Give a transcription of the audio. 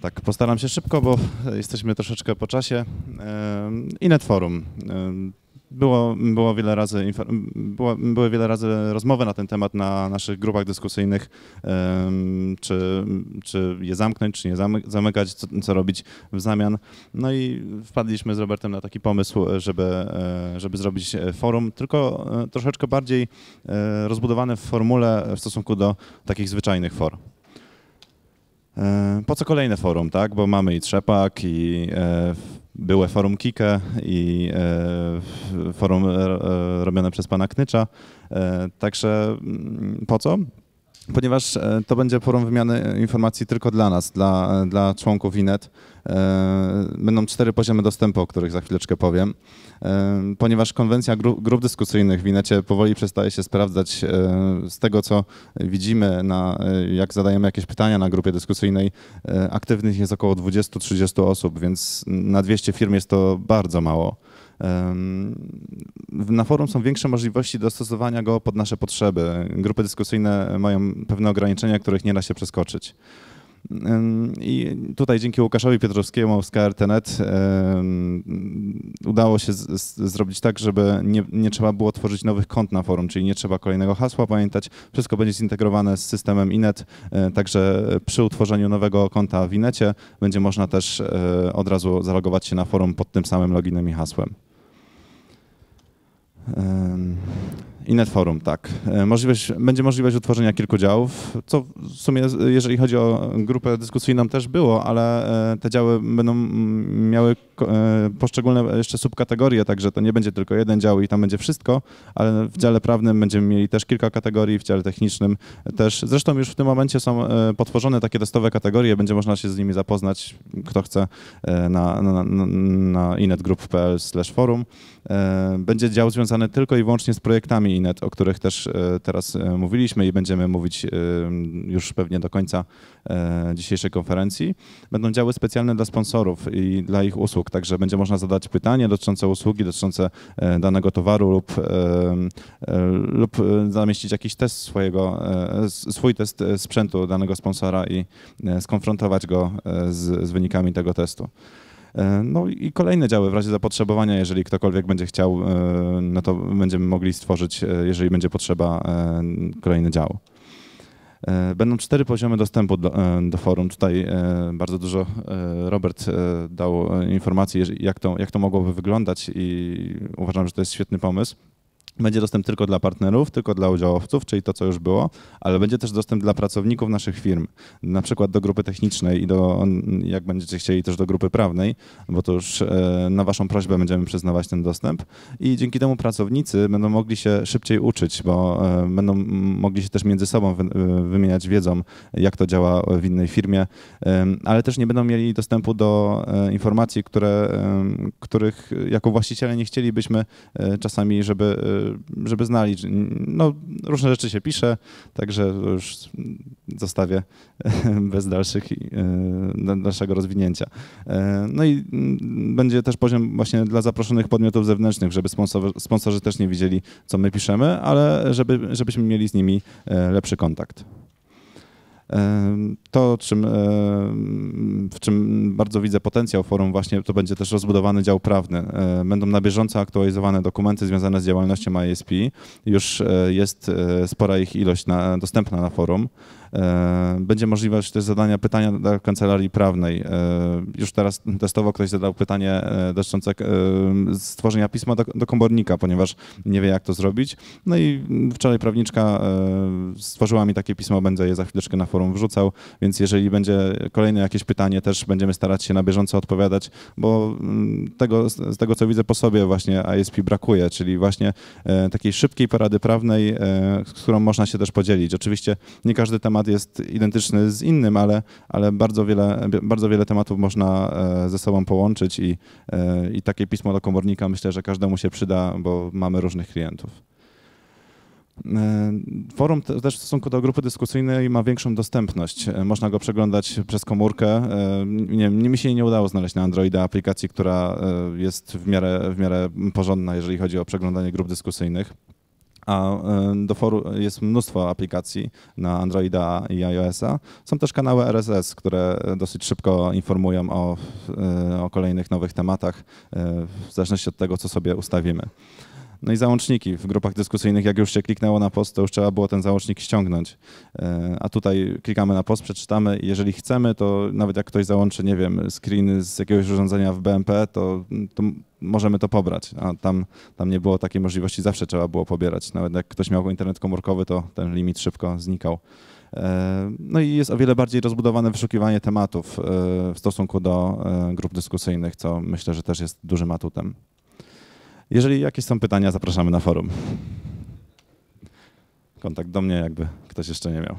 Tak, postaram się szybko, bo jesteśmy troszeczkę po czasie. Inet Forum. Było, było wiele razy, było, były wiele razy rozmowy na ten temat na naszych grupach dyskusyjnych, czy, czy je zamknąć, czy nie zamykać, co, co, robić w zamian. No i wpadliśmy z Robertem na taki pomysł, żeby, e, żeby zrobić e, forum, tylko e, troszeczkę bardziej rozbudowane w formule w stosunku do takich zwyczajnych for. E, po co kolejne forum, tak? Bo mamy i Trzepak, i e, były forum Kike, i e, forum robione przez pana Knycza. Także mm, po co? ponieważ e, to będzie forum wymiany e, informacji tylko dla nas, dla, e, dla członków INET. Będą cztery poziomy dostępu, o których za chwileczkę powiem. Ponieważ konwencja grup, grup dyskusyjnych w INETie powoli przestaje się sprawdzać z tego, co widzimy, na, jak zadajemy jakieś pytania na grupie dyskusyjnej, aktywnych jest około 20-30 osób, więc na 200 firm jest to bardzo mało. Na forum są większe możliwości dostosowania go pod nasze potrzeby. Grupy dyskusyjne mają pewne ograniczenia, których nie da się przeskoczyć. I tutaj dzięki Łukaszowi Piotrowskiemu z KRTNet udało się zrobić tak, żeby nie, nie, trzeba było tworzyć nowych kont na forum, czyli nie trzeba kolejnego hasła pamiętać. Wszystko będzie zintegrowane z systemem Inet, e, także przy utworzeniu nowego konta w Inecie będzie można też e, od razu zalogować się na forum pod tym samym loginem i hasłem. Um, Inet Forum, tak. E, możliwość, będzie możliwość utworzenia kilku działów, co w sumie, jeżeli chodzi o grupę dyskusyjną, też było, ale e, te działy będą miały e, poszczególne jeszcze subkategorie, także to nie będzie tylko jeden dział i tam będzie wszystko, ale w dziale prawnym będziemy mieli też kilka kategorii, w dziale technicznym też. Zresztą już w tym momencie są potworzone takie testowe kategorie, będzie można się z nimi zapoznać, kto chce, na, na, na, na inetgroup.pl/forum. Będzie dział związany tylko i wyłącznie z projektami Inet, o których też e, teraz e, mówiliśmy i będziemy mówić e, już pewnie do końca dzisiejszej konferencji, będą działy specjalne dla sponsorów i dla ich usług, także będzie można zadać pytanie dotyczące usługi, dotyczące danego towaru lub, lub zamieścić jakiś test swojego, swój test sprzętu danego sponsora i skonfrontować go z, z wynikami tego testu. E, no i kolejne działy w razie zapotrzebowania, jeżeli ktokolwiek będzie chciał, e, no to będziemy mogli stworzyć, e, jeżeli będzie potrzeba, kolejne dział. Będą cztery poziomy dostępu do, do, forum. Tutaj bardzo dużo Robert dał informacji, jak to, jak to mogłoby wyglądać i uważam, że to jest świetny pomysł. Będzie dostęp tylko dla partnerów, tylko dla udziałowców, czyli to, co już było, ale będzie też dostęp dla pracowników naszych firm, na przykład do grupy technicznej i do, jak będziecie chcieli, też do grupy prawnej, bo to już e, na Waszą prośbę będziemy przyznawać ten dostęp. I dzięki temu pracownicy będą mogli się szybciej uczyć, bo e, będą mogli się też między sobą e, wymieniać wiedzą, jak to działa w innej firmie, ale też nie będą mieli dostępu do informacji, które, których jako właściciele nie chcielibyśmy czasami, żeby żeby znali. No, różne rzeczy się pisze, także już zostawię bez dalszych, e, dalszego rozwinięcia. E, no i mm, będzie też poziom właśnie dla zaproszonych podmiotów zewnętrznych, żeby sponsorzy też nie widzieli, co my piszemy, ale żeby, żebyśmy mieli z nimi e, lepszy kontakt. To, czym, w czym bardzo widzę potencjał forum, właśnie to będzie też rozbudowany dział prawny. E, będą na bieżąco aktualizowane dokumenty związane z działalnością ISP. Już e, jest e, spora ich ilość na, dostępna na forum. Będzie możliwość też zadania pytania do kancelarii prawnej. Już teraz testowo ktoś zadał pytanie dotyczące stworzenia pisma do, do komornika, ponieważ nie wie, jak to zrobić. No i wczoraj prawniczka stworzyła mi takie pismo, będę je za chwileczkę na forum forum wrzucał, więc jeżeli będzie kolejne jakieś pytanie, też będziemy starać się na bieżąco odpowiadać, bo mm, tego, z tego co widzę po sobie właśnie ISP brakuje, czyli właśnie e, takiej szybkiej porady prawnej, e, z którą można się też podzielić. Oczywiście nie każdy temat jest identyczny z innym, ale, ale bardzo, wiele, bardzo wiele tematów można e, ze sobą połączyć i, i takie pismo do komornika myślę, że każdemu się przyda, bo mamy różnych klientów. E, forum też w stosunku do grupy dyskusyjnej ma większą dostępność. E, można go przeglądać przez komórkę. E, nie, mi się nie udało znaleźć na Androida aplikacji, która jest w miarę, w miarę porządna, jeżeli chodzi o przeglądanie grup dyskusyjnych. A do forum jest mnóstwo aplikacji na Androida i iOS-a. Są też kanały RSS, które dosyć szybko informują o, o kolejnych nowych tematach, w zależności od tego, co sobie ustawimy. No i załączniki. W grupach dyskusyjnych, jak już się kliknęło na post, to już trzeba było ten załącznik ściągnąć. E, a tutaj klikamy na post, przeczytamy i jeżeli chcemy, to nawet jak ktoś załączy, nie wiem, screen z jakiegoś urządzenia w BMP, to, to możemy to pobrać. A tam, tam nie było takiej możliwości, zawsze trzeba było pobierać. Nawet jak ktoś miał internet komórkowy, to ten limit szybko znikał. E, no i jest o wiele bardziej rozbudowane wyszukiwanie tematów e, w stosunku do grup dyskusyjnych, co myślę, że też jest dużym atutem. Jeżeli jakieś są pytania, zapraszamy na forum. Kontakt do mnie, jakby ktoś jeszcze nie miał.